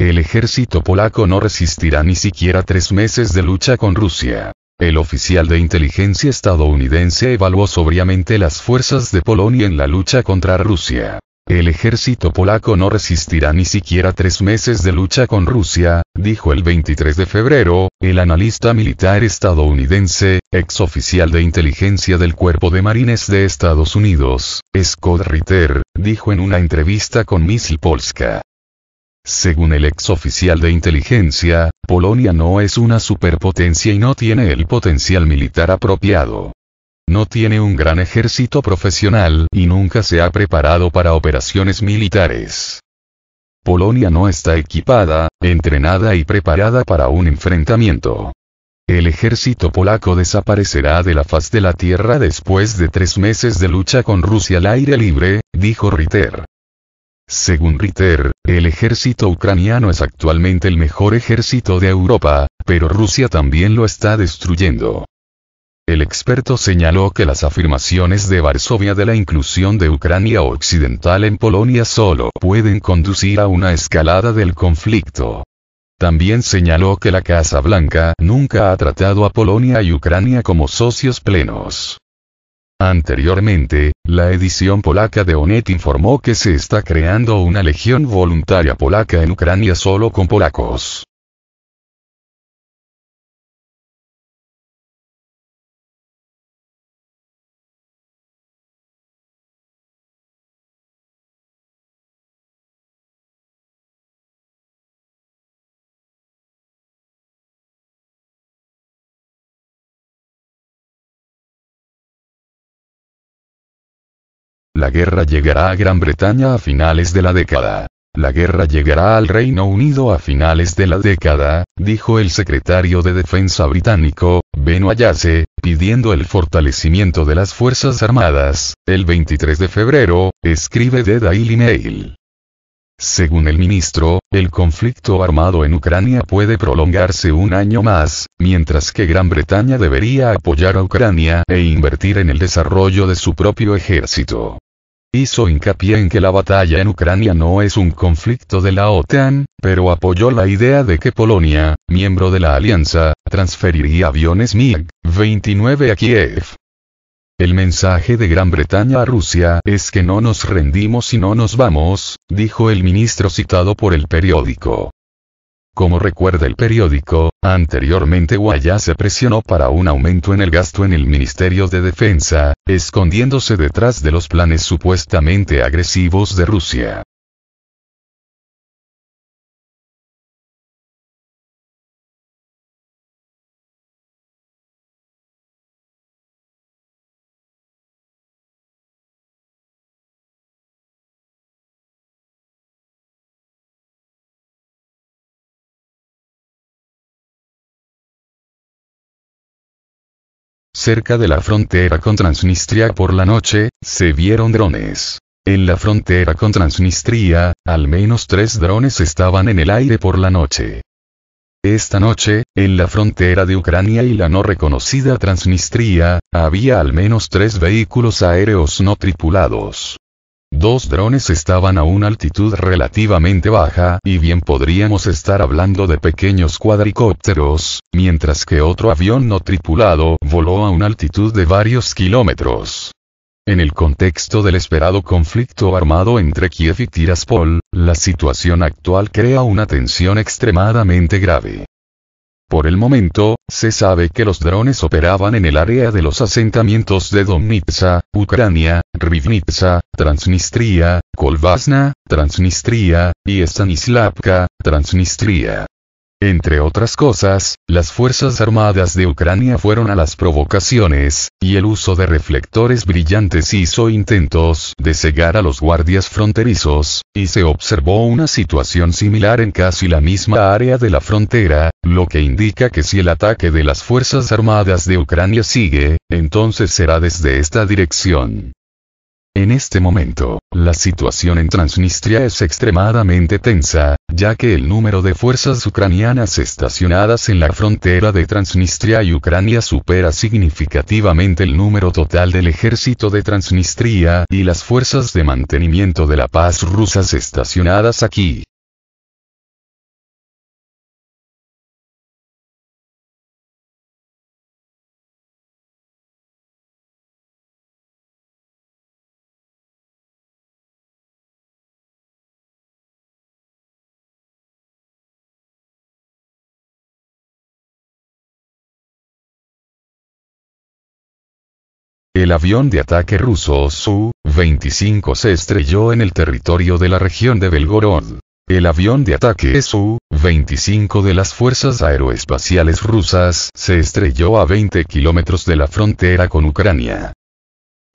El ejército polaco no resistirá ni siquiera tres meses de lucha con Rusia. El oficial de inteligencia estadounidense evaluó sobriamente las fuerzas de Polonia en la lucha contra Rusia. El ejército polaco no resistirá ni siquiera tres meses de lucha con Rusia, dijo el 23 de febrero, el analista militar estadounidense, ex oficial de inteligencia del Cuerpo de Marines de Estados Unidos, Scott Ritter, dijo en una entrevista con Missil Polska. Según el exoficial de inteligencia, Polonia no es una superpotencia y no tiene el potencial militar apropiado. No tiene un gran ejército profesional y nunca se ha preparado para operaciones militares. Polonia no está equipada, entrenada y preparada para un enfrentamiento. El ejército polaco desaparecerá de la faz de la Tierra después de tres meses de lucha con Rusia al aire libre, dijo Ritter. Según Ritter, el ejército ucraniano es actualmente el mejor ejército de Europa, pero Rusia también lo está destruyendo. El experto señaló que las afirmaciones de Varsovia de la inclusión de Ucrania Occidental en Polonia solo pueden conducir a una escalada del conflicto. También señaló que la Casa Blanca nunca ha tratado a Polonia y Ucrania como socios plenos. Anteriormente, la edición polaca de Onet informó que se está creando una legión voluntaria polaca en Ucrania solo con polacos. La guerra llegará a Gran Bretaña a finales de la década. La guerra llegará al Reino Unido a finales de la década, dijo el secretario de Defensa británico, Ben Wallace, pidiendo el fortalecimiento de las Fuerzas Armadas, el 23 de febrero, escribe The Daily Mail. Según el ministro, el conflicto armado en Ucrania puede prolongarse un año más, mientras que Gran Bretaña debería apoyar a Ucrania e invertir en el desarrollo de su propio ejército. Hizo hincapié en que la batalla en Ucrania no es un conflicto de la OTAN, pero apoyó la idea de que Polonia, miembro de la alianza, transferiría aviones MiG-29 a Kiev. El mensaje de Gran Bretaña a Rusia es que no nos rendimos y no nos vamos, dijo el ministro citado por el periódico. Como recuerda el periódico, anteriormente Guaya se presionó para un aumento en el gasto en el Ministerio de Defensa, escondiéndose detrás de los planes supuestamente agresivos de Rusia. cerca de la frontera con Transnistria por la noche, se vieron drones. En la frontera con Transnistria, al menos tres drones estaban en el aire por la noche. Esta noche, en la frontera de Ucrania y la no reconocida Transnistria, había al menos tres vehículos aéreos no tripulados. Dos drones estaban a una altitud relativamente baja y bien podríamos estar hablando de pequeños cuadricópteros, mientras que otro avión no tripulado voló a una altitud de varios kilómetros. En el contexto del esperado conflicto armado entre Kiev y Tiraspol, la situación actual crea una tensión extremadamente grave. Por el momento, se sabe que los drones operaban en el área de los asentamientos de Donitsa, Ucrania, Rivnitsa, Transnistria, Kolvasna, Transnistria, y Stanislavka, Transnistria. Entre otras cosas, las Fuerzas Armadas de Ucrania fueron a las provocaciones, y el uso de reflectores brillantes hizo intentos de cegar a los guardias fronterizos, y se observó una situación similar en casi la misma área de la frontera, lo que indica que si el ataque de las Fuerzas Armadas de Ucrania sigue, entonces será desde esta dirección. En este momento, la situación en Transnistria es extremadamente tensa, ya que el número de fuerzas ucranianas estacionadas en la frontera de Transnistria y Ucrania supera significativamente el número total del ejército de Transnistria y las fuerzas de mantenimiento de la paz rusas estacionadas aquí. El avión de ataque ruso Su-25 se estrelló en el territorio de la región de Belgorod. El avión de ataque Su-25 de las Fuerzas Aeroespaciales rusas se estrelló a 20 kilómetros de la frontera con Ucrania.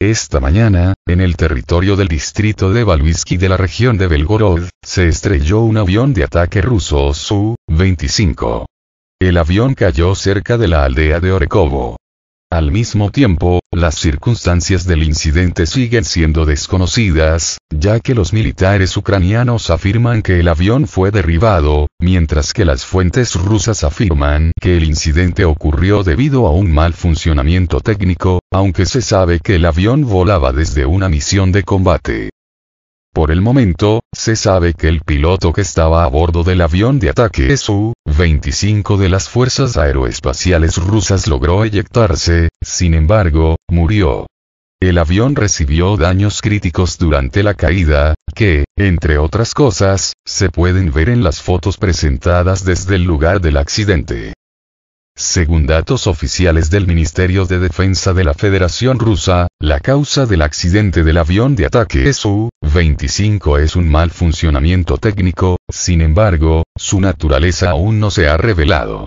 Esta mañana, en el territorio del distrito de Balvisky de la región de Belgorod, se estrelló un avión de ataque ruso Su-25. El avión cayó cerca de la aldea de Orekovo. Al mismo tiempo, las circunstancias del incidente siguen siendo desconocidas, ya que los militares ucranianos afirman que el avión fue derribado, mientras que las fuentes rusas afirman que el incidente ocurrió debido a un mal funcionamiento técnico, aunque se sabe que el avión volaba desde una misión de combate. Por el momento, se sabe que el piloto que estaba a bordo del avión de ataque Su-25 de las Fuerzas Aeroespaciales rusas logró eyectarse, sin embargo, murió. El avión recibió daños críticos durante la caída, que, entre otras cosas, se pueden ver en las fotos presentadas desde el lugar del accidente. Según datos oficiales del Ministerio de Defensa de la Federación Rusa, la causa del accidente del avión de ataque Su-25 es un mal funcionamiento técnico, sin embargo, su naturaleza aún no se ha revelado.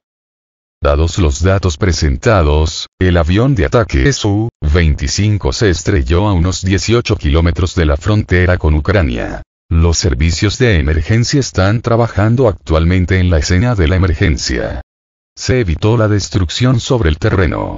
Dados los datos presentados, el avión de ataque Su-25 se estrelló a unos 18 kilómetros de la frontera con Ucrania. Los servicios de emergencia están trabajando actualmente en la escena de la emergencia. Se evitó la destrucción sobre el terreno.